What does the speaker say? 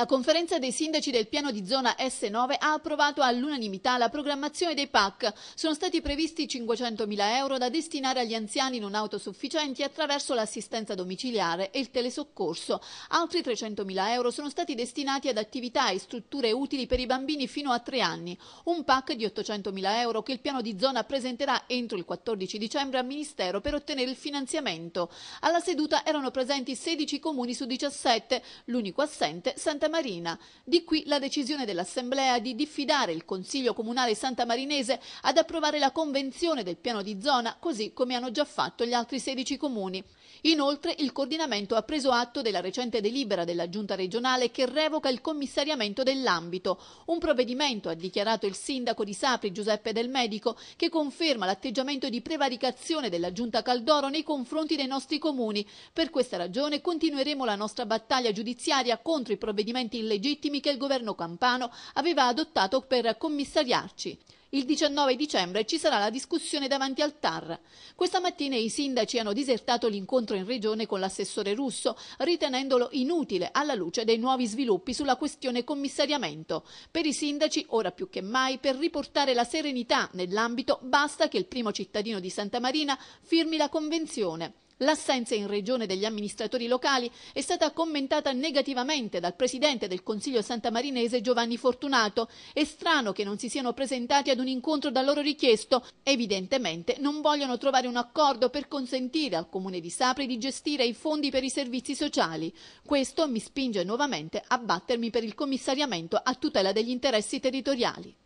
La conferenza dei sindaci del piano di zona S9 ha approvato all'unanimità la programmazione dei PAC. Sono stati previsti 500.000 euro da destinare agli anziani non autosufficienti attraverso l'assistenza domiciliare e il telesoccorso. Altri 300.000 euro sono stati destinati ad attività e strutture utili per i bambini fino a tre anni. Un PAC di 800.000 euro che il piano di zona presenterà entro il 14 dicembre al Ministero per ottenere il finanziamento. Alla seduta erano presenti 16 comuni su 17, l'unico assente Santa Marina. Di qui la decisione dell'Assemblea di diffidare il Consiglio Comunale Santa Marinese ad approvare la convenzione del piano di zona, così come hanno già fatto gli altri 16 comuni. Inoltre il coordinamento ha preso atto della recente delibera della Giunta regionale che revoca il commissariamento dell'ambito. Un provvedimento, ha dichiarato il sindaco di Sapri Giuseppe Del Medico, che conferma l'atteggiamento di prevaricazione della Giunta Caldoro nei confronti dei nostri comuni. Per questa ragione continueremo la nostra battaglia giudiziaria contro i provvedimenti provvedimenti illegittimi che il governo campano aveva adottato per commissariarci. Il 19 dicembre ci sarà la discussione davanti al TAR. Questa mattina i sindaci hanno disertato l'incontro in regione con l'assessore russo, ritenendolo inutile alla luce dei nuovi sviluppi sulla questione commissariamento. Per i sindaci, ora più che mai, per riportare la serenità nell'ambito, basta che il primo cittadino di Santa Marina firmi la convenzione. L'assenza in regione degli amministratori locali è stata commentata negativamente dal presidente del Consiglio santamarinese Giovanni Fortunato. È strano che non si siano presentati ad un incontro da loro richiesto. Evidentemente non vogliono trovare un accordo per consentire al comune di Sapri di gestire i fondi per i servizi sociali. Questo mi spinge nuovamente a battermi per il commissariamento a tutela degli interessi territoriali.